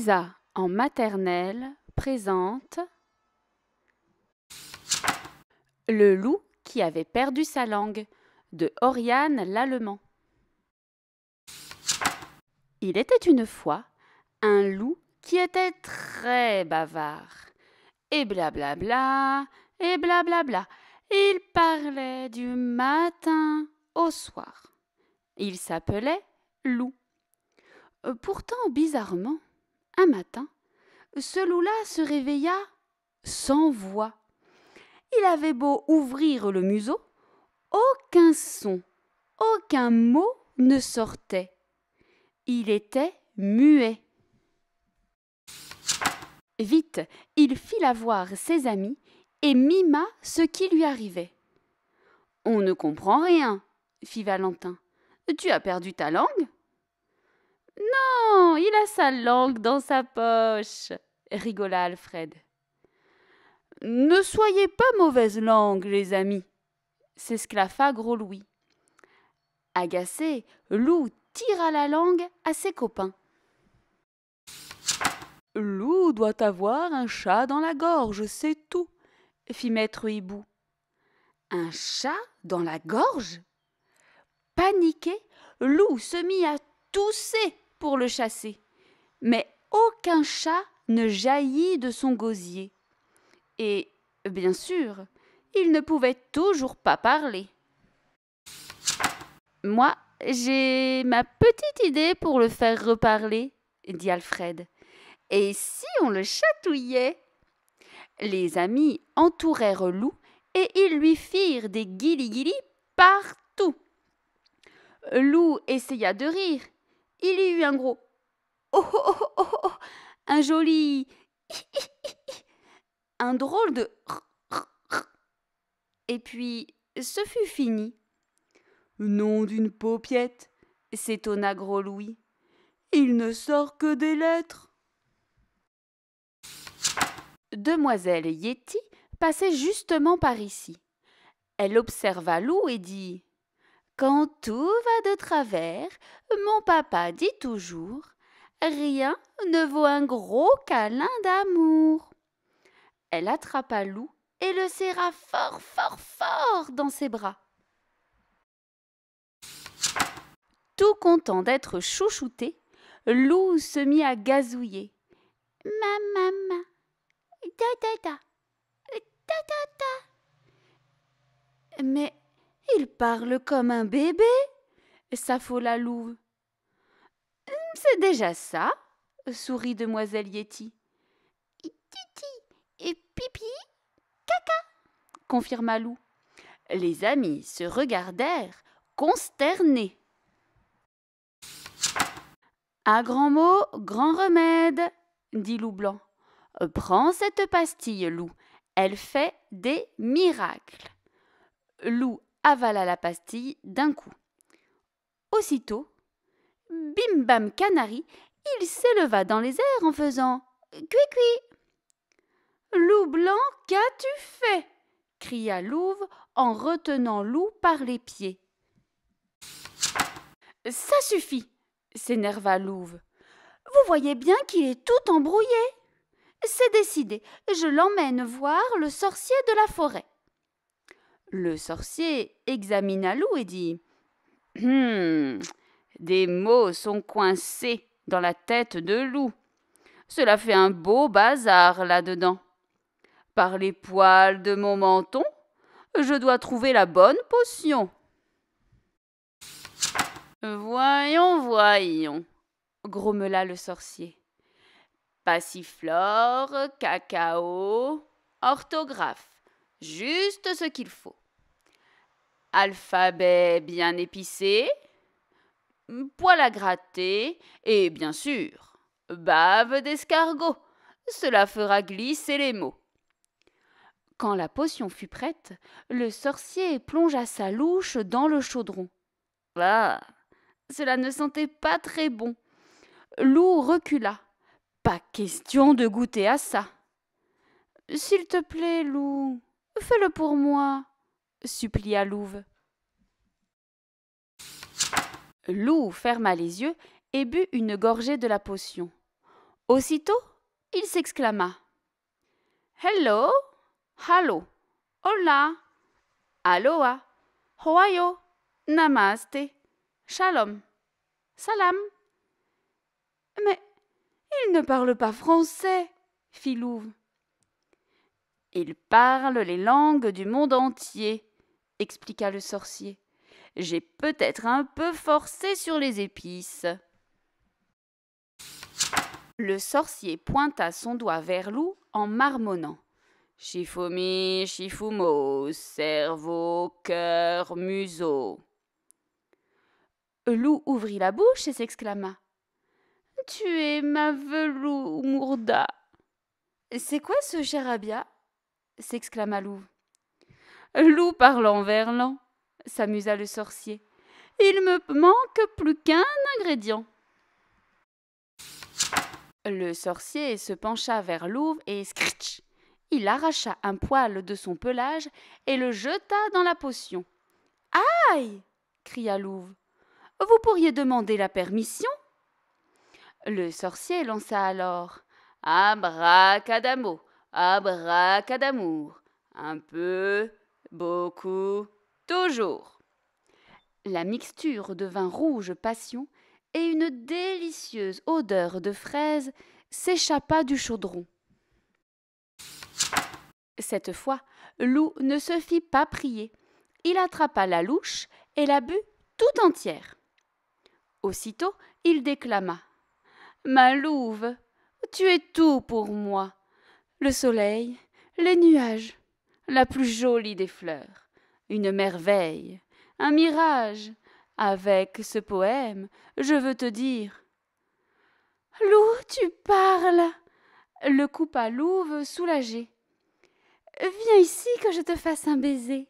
Lisa en maternelle présente Le loup qui avait perdu sa langue de Oriane l'Allemand. Il était une fois un loup qui était très bavard. Et blablabla, bla bla, et blablabla. Bla Il parlait du matin au soir. Il s'appelait loup. Euh, pourtant, bizarrement, un matin, ce loup-là se réveilla sans voix. Il avait beau ouvrir le museau, aucun son, aucun mot ne sortait. Il était muet. Vite, il fit la voir ses amis et mima ce qui lui arrivait. On ne comprend rien, fit Valentin. Tu as perdu ta langue non, il a sa langue dans sa poche, rigola Alfred. Ne soyez pas mauvaise langue, les amis, s'esclaffa Gros Louis. Agacé, Loup tira la langue à ses copains. Loup doit avoir un chat dans la gorge, c'est tout, fit maître Hibou. Un chat dans la gorge Paniqué, Loup se mit à tousser pour le chasser. Mais aucun chat ne jaillit de son gosier. Et, bien sûr, il ne pouvait toujours pas parler. Moi, j'ai ma petite idée pour le faire reparler, dit Alfred. Et si on le chatouillait Les amis entourèrent Loup et ils lui firent des guili partout. Loup essaya de rire, il y eut un gros oh oh oh oh, oh, oh un joli un drôle de et puis ce fut fini. Nom d'une paupiette, s'étonna Gros Louis. Il ne sort que des lettres. Demoiselle Yeti passait justement par ici. Elle observa Lou et dit quand tout va de travers, mon papa dit toujours Rien ne vaut un gros câlin d'amour. Elle attrapa Lou et le serra fort, fort, fort dans ses bras. Tout content d'être chouchouté, Lou se mit à gazouiller. Ma maman, Mais il parle comme un bébé, s'affola Louve. Hum, c'est déjà ça, sourit demoiselle Yeti. Titi et pipi, caca, confirma Lou. Les amis se regardèrent, consternés. Un grand mot, grand remède, dit Loup Blanc. Prends cette pastille, Loup. Elle fait des miracles. Loup avala la pastille d'un coup. Aussitôt, bim bam canari, il s'éleva dans les airs en faisant Cui-cui Loup blanc, qu'as-tu fait cria Louve en retenant Loup par les pieds. Ça suffit s'énerva Louve. Vous voyez bien qu'il est tout embrouillé. C'est décidé, je l'emmène voir le sorcier de la forêt. Le sorcier examina Loup et dit Hum, des mots sont coincés dans la tête de Loup. Cela fait un beau bazar là-dedans. Par les poils de mon menton, je dois trouver la bonne potion. Voyons, voyons, grommela le sorcier. Passiflore, cacao, orthographe, juste ce qu'il faut alphabet bien épicé, poil à gratter et bien sûr, bave d'escargot. Cela fera glisser les mots. Quand la potion fut prête, le sorcier plongea sa louche dans le chaudron. Ah Cela ne sentait pas très bon. Loup recula. Pas question de goûter à ça. S'il te plaît, loup, fais-le pour moi, supplia Louve. Lou ferma les yeux et but une gorgée de la potion. Aussitôt, il s'exclama Hello, hallo, hola, aloha, hoayo, namaste, shalom, salam. Mais il ne parle pas français, fit Louve. Il parle les langues du monde entier, expliqua le sorcier. J'ai peut-être un peu forcé sur les épices. Le sorcier pointa son doigt vers loup en marmonnant. Chifoumi, chifumo, cerveau, cœur, museau. Loup ouvrit la bouche et s'exclama. Tu es ma velou, mourda. C'est quoi ce charabia s'exclama loup. Loup parlant verlan, s'amusa le sorcier. Il me manque plus qu'un ingrédient. Le sorcier se pencha vers l'ouve et scritch. Il arracha un poil de son pelage et le jeta dans la potion. Aïe cria l'ouve. Vous pourriez demander la permission Le sorcier lança alors Abracadamo, abracadamour, un peu, beaucoup, toujours. La mixture de vin rouge passion et une délicieuse odeur de fraise s'échappa du chaudron. Cette fois, Loup ne se fit pas prier. Il attrapa la louche et la but tout entière. Aussitôt, il déclama Ma louve, tu es tout pour moi le soleil, les nuages, la plus jolie des fleurs, une merveille, un mirage. Avec ce poème, je veux te dire. Lou, tu parles le coupa Louve soulagé. Viens ici que je te fasse un baiser.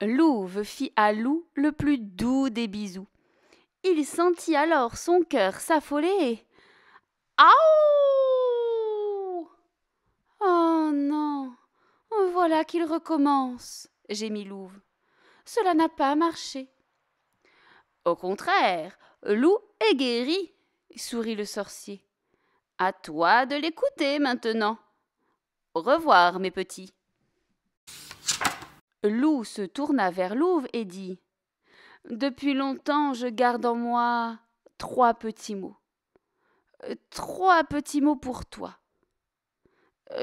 Louve fit à Lou le plus doux des bisous. Il sentit alors son cœur s'affoler. Aouh Oh non Voilà qu'il recommence gémit Louve. Cela n'a pas marché. Au contraire, Loup est guéri, sourit le sorcier. À toi de l'écouter maintenant. Au revoir, mes petits. Lou se tourna vers Louve et dit Depuis longtemps, je garde en moi trois petits mots. Trois petits mots pour toi.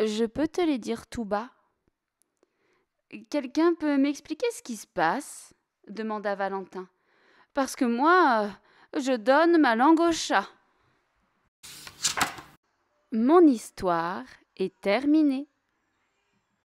Je peux te les dire tout bas. Quelqu'un peut m'expliquer ce qui se passe demanda Valentin. Parce que moi, euh, je donne ma langue au chat. Mon histoire est terminée.